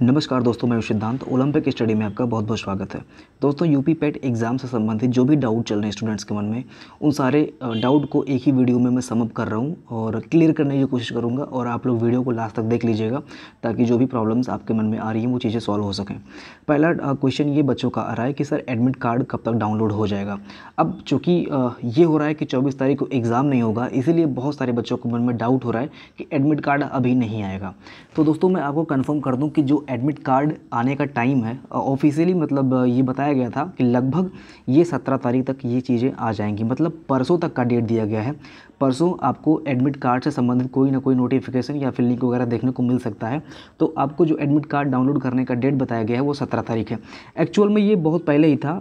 नमस्कार दोस्तों मैं सिद्धांत ओलंपिक स्टडी में आपका बहुत बहुत स्वागत है दोस्तों यूपी पैट एग्ज़ाम से संबंधित जो भी डाउट चल रहे हैं स्टूडेंट्स के मन में उन सारे डाउट को एक ही वीडियो में मैं समअप कर रहा हूँ और क्लियर करने की कोशिश करूँगा और आप लोग वीडियो को लास्ट तक देख लीजिएगा ताकि जो भी प्रॉब्लम्स आपके मन में आ रही हैं वो चीज़ें सॉल्व हो सकें पहला क्वेश्चन ये बच्चों का आ रहा है कि सर एडमिट कार्ड कब तक डाउनलोड हो जाएगा अब चूँकि ये हो रहा है कि चौबीस तारीख को एग्ज़ाम नहीं होगा इसीलिए बहुत सारे बच्चों के मन में डाउट हो रहा है कि एडमिट कार्ड अभी नहीं आएगा तो दोस्तों मैं आपको कन्फर्म कर दूँ कि जो एडमिट कार्ड आने का टाइम है ऑफिशियली मतलब ये बताया गया था कि लगभग ये सत्रह तारीख तक ये चीज़ें आ जाएंगी मतलब परसों तक का डेट दिया गया है परसों आपको एडमिट कार्ड से संबंधित कोई ना कोई नोटिफिकेशन या फिर लिंक वगैरह देखने को मिल सकता है तो आपको जो एडमिट कार्ड डाउनलोड करने का डेट बताया गया है वो सत्रह तारीख है एक्चुअल में ये बहुत पहले ही था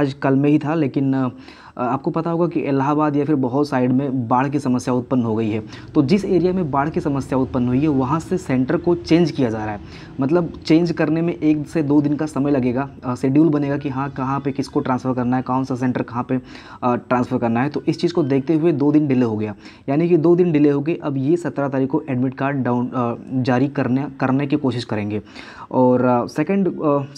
आज कल में ही था लेकिन आपको पता होगा कि इलाहाबाद या फिर बहुत साइड में बाढ़ की समस्या उत्पन्न हो गई है तो जिस एरिया में बाढ़ की समस्या उत्पन्न हुई है वहाँ से सेंटर को चेंज किया जा रहा है मतलब चेंज करने में एक से दो दिन का समय लगेगा शेड्यूल बनेगा कि हाँ कहाँ पर किसको ट्रांसफ़र करना है कौन सा सेंटर कहाँ पर ट्रांसफ़र करना है तो इस चीज़ को देखते हुए दो दिन डिले हो गया यानी कि दो दिन डिले हो गए अब ये सत्रह तारीख को एडमिट कार्ड डाउन जारी करने करने की कोशिश करेंगे और सेकेंड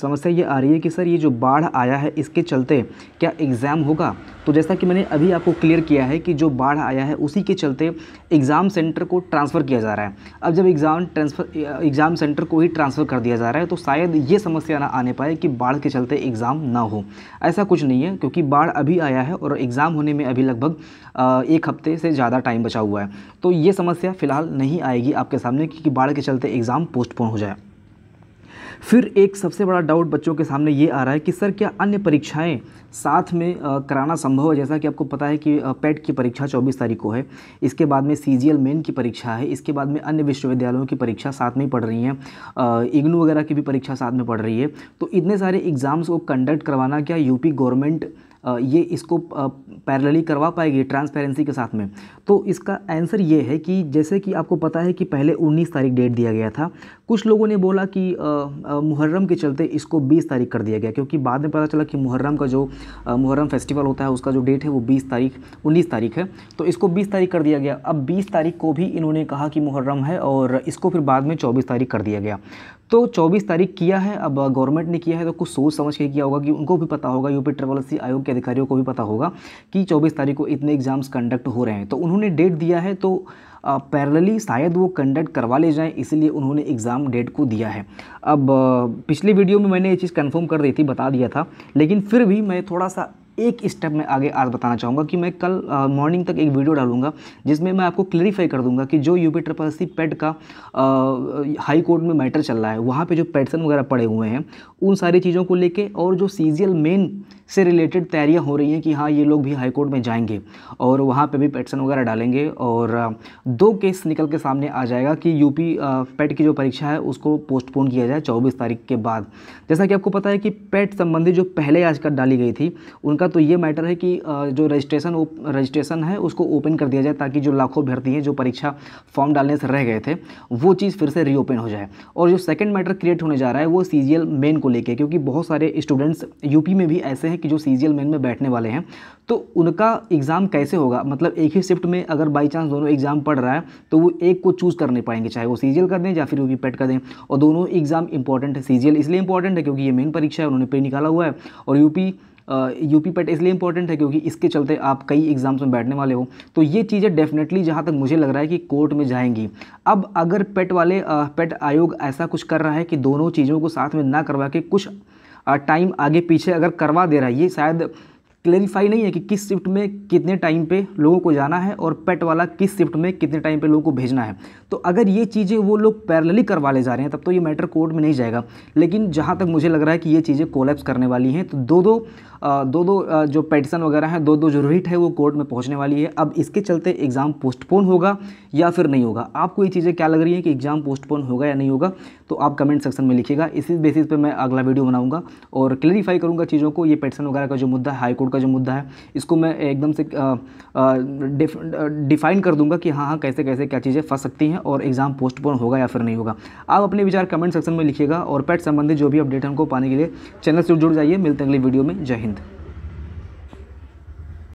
समस्या ये आ रही है कि सर ये जो बाढ़ आया है इसके चलते क्या एग्ज़ाम होगा तो जैसा कि मैंने अभी आपको क्लियर किया है कि जो बाढ़ आया है उसी के चलते एग्ज़ाम सेंटर को ट्रांसफ़र किया जा रहा है अब जब एग्ज़ाम ट्रांसफ़र एग्ज़ाम सेंटर को ही ट्रांसफ़र कर दिया जा रहा है तो शायद ये समस्या ना आने पाए कि बाढ़ के चलते एग्ज़ाम ना हो ऐसा कुछ नहीं है क्योंकि बाढ़ अभी आया है और एग्ज़ाम होने में अभी लगभग एक हफ्ते से ज़्यादा टाइम बचा हुआ है तो ये समस्या फ़िलहाल नहीं आएगी आपके सामने क्योंकि बाढ़ के चलते एग्ज़ाम पोस्टपोन हो जाए फिर एक सबसे बड़ा डाउट बच्चों के सामने ये आ रहा है कि सर क्या अन्य परीक्षाएं साथ में कराना संभव है जैसा कि आपको पता है कि पेट e की परीक्षा चौबीस तारीख को है इसके बाद में सी जी मेन की परीक्षा है इसके बाद में अन्य विश्वविद्यालयों की परीक्षा साथ में ही पढ़ रही हैं इग्नू वगैरह की भी परीक्षा साथ में पढ़ रही है तो इतने सारे एग्ज़ाम्स को कंडक्ट करवाना क्या यूपी गवर्नमेंट ये इसको पैरेलली करवा पाएगी ट्रांसपेरेंसी के साथ में तो इसका आंसर ये है कि जैसे कि आपको पता है कि पहले 19 तारीख डेट दिया गया था कुछ लोगों ने बोला कि मुहर्रम के चलते इसको 20 तारीख कर दिया गया क्योंकि बाद में पता चला कि मुहर्रम का जो मुहर्रम फेस्टिवल होता है उसका जो डेट है वो 20 तारीख 19 तारीख है तो इसको 20 तारीख कर दिया गया अब 20 तारीख को भी इन्होंने कहा कि मुहर्रम है और इसको फिर बाद में चौबीस तारीख कर दिया गया तो 24 तारीख किया है अब गवर्नमेंट ने किया है तो कुछ सोच समझ के किया होगा कि उनको भी पता होगा यूपी ट्रिपलसी आयोग के अधिकारियों को भी पता होगा कि 24 तारीख को इतने एग्ज़ाम्स कंडक्ट हो रहे हैं तो उन्होंने डेट दिया है तो पैरेलली शायद वो कंडक्ट करवा ले जाएं इसलिए उन्होंने एग्ज़ाम डेट को दिया है अब पिछले वीडियो में मैंने ये चीज़ कन्फर्म कर दी थी बता दिया था लेकिन फिर भी मैं थोड़ा सा एक स्टेप मैं आगे आज बताना चाहूँगा कि मैं कल मॉर्निंग तक एक वीडियो डालूंगा जिसमें मैं आपको क्लेरिफाई कर दूंगा कि जो यू पी ट्रिपल सी पेड का हाई कोर्ट में मैटर चल रहा है वहाँ पे जो पेटसन वगैरह पड़े हुए हैं उन सारी चीज़ों को लेके और जो सी जी एल मेन से रिलेटेड तैयारियाँ हो रही हैं कि हाँ ये लोग भी हाई कोर्ट में जाएंगे और वहाँ पर भी पेटसन वगैरह डालेंगे और दो केस निकल के सामने आ जाएगा कि यूपी पेट की जो परीक्षा है उसको पोस्टपोन किया जाए चौबीस तारीख के बाद जैसा कि आपको पता है कि पेट संबंधी जो पहले आज डाली गई थी उनका दूसरा तो ये मैटर है कि जो रजिस्ट्रेशन रजिस्ट्रेशन है उसको ओपन कर दिया जाए ताकि जो लाखों अभ्यर्थी हैं जो परीक्षा फॉर्म डालने से रह गए थे वो चीज़ फिर से रीओपन हो जाए और जो सेकेंड मैटर क्रिएट होने जा रहा है वो सी जी मेन को लेकर क्योंकि बहुत सारे स्टूडेंट्स यूपी में भी ऐसे हैं कि जो सी जी मेन में बैठने वाले हैं तो उनका एग्ज़ाम कैसे होगा मतलब एक ही शिफ्ट में अगर बाई चांस दोनों एग्ज़ाम पढ़ रहा है तो वो एक को चूज़ कर नहीं पाएंगे चाहे वो सी कर दें या फिर यूपी पेट कर दें और दोनों एग्ज़ाम इंपॉर्टेंट है सी इसलिए इंपॉर्टेंट है क्योंकि ये मेन परीक्षा है उन्होंने पे निकाला हुआ है और यूपी यूपी पेट इसलिए इंपॉर्टेंट है क्योंकि इसके चलते आप कई एग्ज़ाम्स में बैठने वाले हो तो ये चीज़ें डेफिनेटली जहाँ तक मुझे लग रहा है कि कोर्ट में जाएंगी अब अगर पेट वाले पेट आयोग ऐसा कुछ कर रहा है कि दोनों चीज़ों को साथ में ना करवा के कुछ टाइम आगे पीछे अगर करवा दे रहा है ये शायद क्लैरिफाई नहीं है कि किस शिफ्ट में कितने टाइम पे लोगों को जाना है और पेट वाला किस शिफ्ट में कितने टाइम पे लोगों को भेजना है तो अगर ये चीज़ें वो लोग पैरलली करवा ले जा रहे हैं तब तो ये मैटर कोर्ट में नहीं जाएगा लेकिन जहाँ तक मुझे लग रहा है कि ये चीज़ें कोलेप्स करने वाली हैं तो दो दो आ, दो दो आ, जो पेटिसन वगैरह हैं दो दो जो रिट है वो कोर्ट में पहुँचने वाली है अब इसके चलते एग्ज़ाम पोस्टपोन होगा या फिर नहीं होगा आपको ये चीज़ें क्या लग रही है कि एग्ज़ाम पोस्टपोन होगा या नहीं होगा तो आप कमेंट सेक्शन में लिखिएगा इसी बेसिस पे मैं अगला वीडियो बनाऊंगा और क्लेरिफाई करूंगा चीज़ों को ये पेटसन वगैरह का जो मुद्दा है हाईकोर्ट का जो मुद्दा है इसको मैं एकदम से डिफाइन कर दूंगा कि हाँ हाँ कैसे कैसे क्या चीज़ें फंस सकती हैं और एग्ज़ाम पोस्टपोन होगा या फिर नहीं होगा आप अपने विचार कमेंट सेक्शन में लिखिएगा और पेट संबंधित जो भी अपडेट उनको पाने के लिए चैनल से जुड़ जाइए मिलते हैं अगली वीडियो में जय हिंद